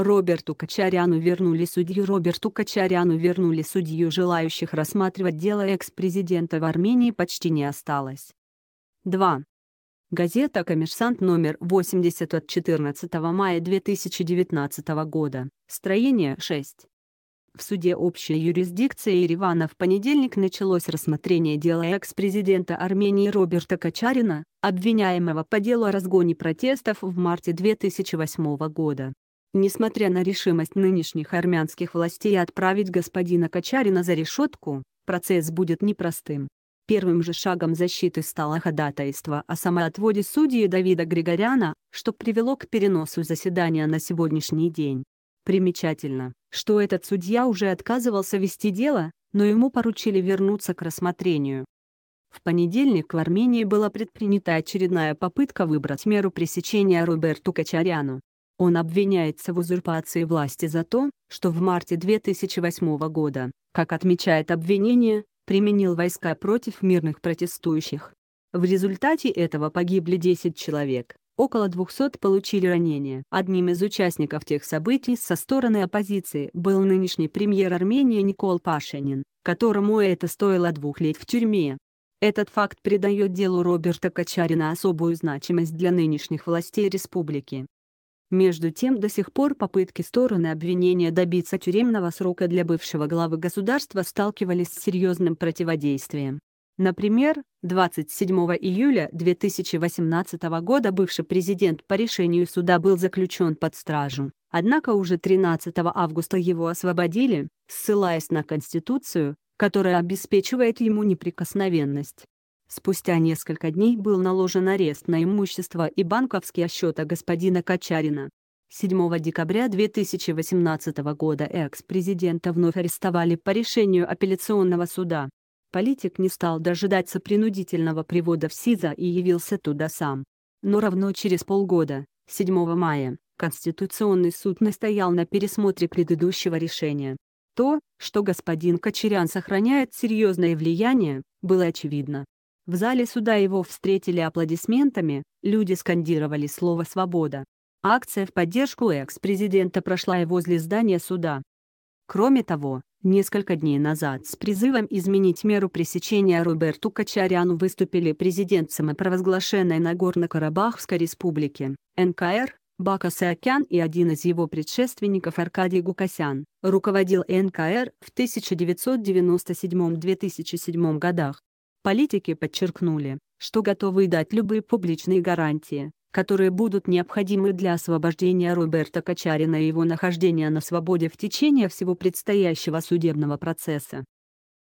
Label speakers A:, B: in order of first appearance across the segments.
A: Роберту Качаряну вернули судью Роберту Качаряну вернули судью желающих рассматривать дело экс-президента в Армении почти не осталось. 2. Газета «Коммерсант» номер 80 от 14 мая 2019 года, строение 6. В суде общей юрисдикции Еревана в понедельник началось рассмотрение дела экс-президента Армении Роберта Качарина, обвиняемого по делу о разгоне протестов в марте 2008 года. Несмотря на решимость нынешних армянских властей отправить господина Качарина за решетку, процесс будет непростым. Первым же шагом защиты стало ходатайство о самоотводе судьи Давида Григоряна, что привело к переносу заседания на сегодняшний день. Примечательно, что этот судья уже отказывался вести дело, но ему поручили вернуться к рассмотрению. В понедельник в Армении была предпринята очередная попытка выбрать меру пресечения Роберту Качаряну. Он обвиняется в узурпации власти за то, что в марте 2008 года, как отмечает обвинение, применил войска против мирных протестующих. В результате этого погибли 10 человек, около 200 получили ранения. Одним из участников тех событий со стороны оппозиции был нынешний премьер Армении Никол Пашинин, которому это стоило двух лет в тюрьме. Этот факт придает делу Роберта Качарина особую значимость для нынешних властей республики. Между тем, до сих пор попытки стороны обвинения добиться тюремного срока для бывшего главы государства сталкивались с серьезным противодействием. Например, 27 июля 2018 года бывший президент по решению суда был заключен под стражу. Однако уже 13 августа его освободили, ссылаясь на Конституцию, которая обеспечивает ему неприкосновенность. Спустя несколько дней был наложен арест на имущество и банковские счета господина Качарина. 7 декабря 2018 года экс-президента вновь арестовали по решению апелляционного суда. Политик не стал дожидаться принудительного привода в СИЗО и явился туда сам. Но равно через полгода, 7 мая, Конституционный суд настоял на пересмотре предыдущего решения. То, что господин Кочерян сохраняет серьезное влияние, было очевидно. В зале суда его встретили аплодисментами, люди скандировали слово «свобода». Акция в поддержку экс-президента прошла и возле здания суда. Кроме того, несколько дней назад с призывом изменить меру пресечения Роберту Качаряну выступили президент самопровозглашенной Нагорно-Карабахской республики, НКР, Бака Саакян и один из его предшественников Аркадий Гукасян, руководил НКР в 1997-2007 годах. Политики подчеркнули, что готовы дать любые публичные гарантии, которые будут необходимы для освобождения Роберта Качарина и его нахождения на свободе в течение всего предстоящего судебного процесса.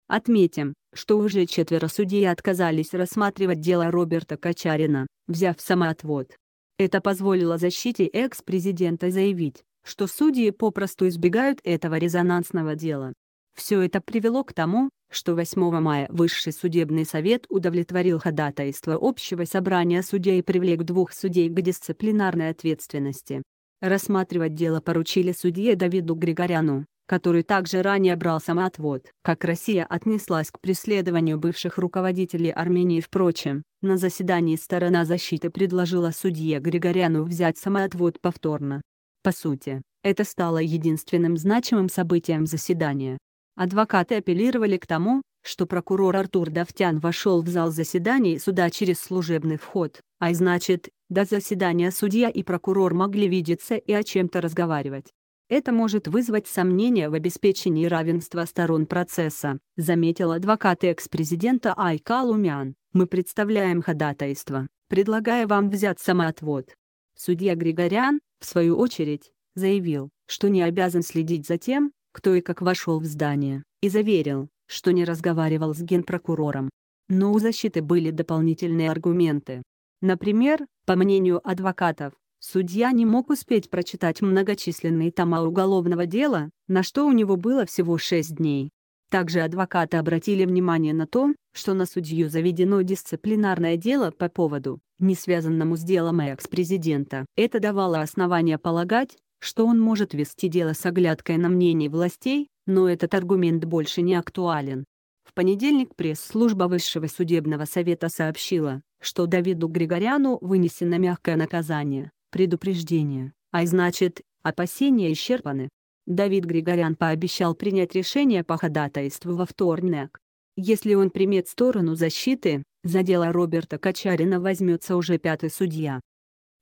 A: Отметим, что уже четверо судей отказались рассматривать дело Роберта Качарина, взяв самоотвод. Это позволило защите экс-президента заявить, что судьи попросту избегают этого резонансного дела. Все это привело к тому, что 8 мая Высший судебный совет удовлетворил ходатайство общего собрания судей и привлек двух судей к дисциплинарной ответственности. Рассматривать дело поручили судье Давиду Григоряну, который также ранее брал самоотвод. Как Россия отнеслась к преследованию бывших руководителей Армении впрочем, на заседании сторона защиты предложила судье Григоряну взять самоотвод повторно. По сути, это стало единственным значимым событием заседания. Адвокаты апеллировали к тому, что прокурор Артур Давтян вошел в зал заседаний суда через служебный вход, а значит, до заседания судья и прокурор могли видеться и о чем-то разговаривать. Это может вызвать сомнения в обеспечении равенства сторон процесса, заметил адвокат экс-президента Айка Лумян. Мы представляем ходатайство, предлагая вам взять самоотвод. Судья Григорян, в свою очередь, заявил, что не обязан следить за тем, кто и как вошел в здание, и заверил, что не разговаривал с генпрокурором. Но у защиты были дополнительные аргументы. Например, по мнению адвокатов, судья не мог успеть прочитать многочисленные тома уголовного дела, на что у него было всего 6 дней. Также адвокаты обратили внимание на то, что на судью заведено дисциплинарное дело по поводу, не связанному с делом экс-президента. Это давало основания полагать, что он может вести дело с оглядкой на мнение властей, но этот аргумент больше не актуален. В понедельник пресс-служба Высшего судебного совета сообщила, что Давиду Григоряну вынесено мягкое наказание, предупреждение, а значит, опасения исчерпаны. Давид Григорян пообещал принять решение по ходатайству во вторник. Если он примет сторону защиты, за дело Роберта Качарина возьмется уже пятый судья.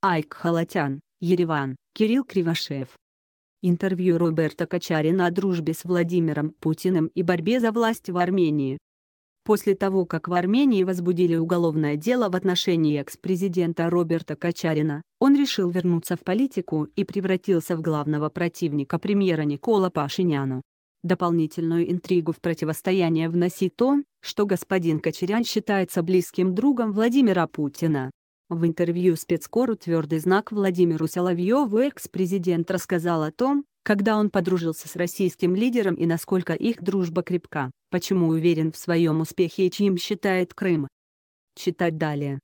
A: Айк Халатян Ереван, Кирилл Кривошеев. Интервью Роберта Качарина о дружбе с Владимиром Путиным и борьбе за власть в Армении. После того, как в Армении возбудили уголовное дело в отношении экс-президента Роберта Качарина, он решил вернуться в политику и превратился в главного противника премьера Никола Пашиняну. Дополнительную интригу в противостояние вносит то, что господин Качарян считается близким другом Владимира Путина. В интервью спецкору «Твердый знак» Владимиру Соловьеву экс-президент рассказал о том, когда он подружился с российским лидером и насколько их дружба крепка, почему уверен в своем успехе и чьим считает Крым. Читать далее.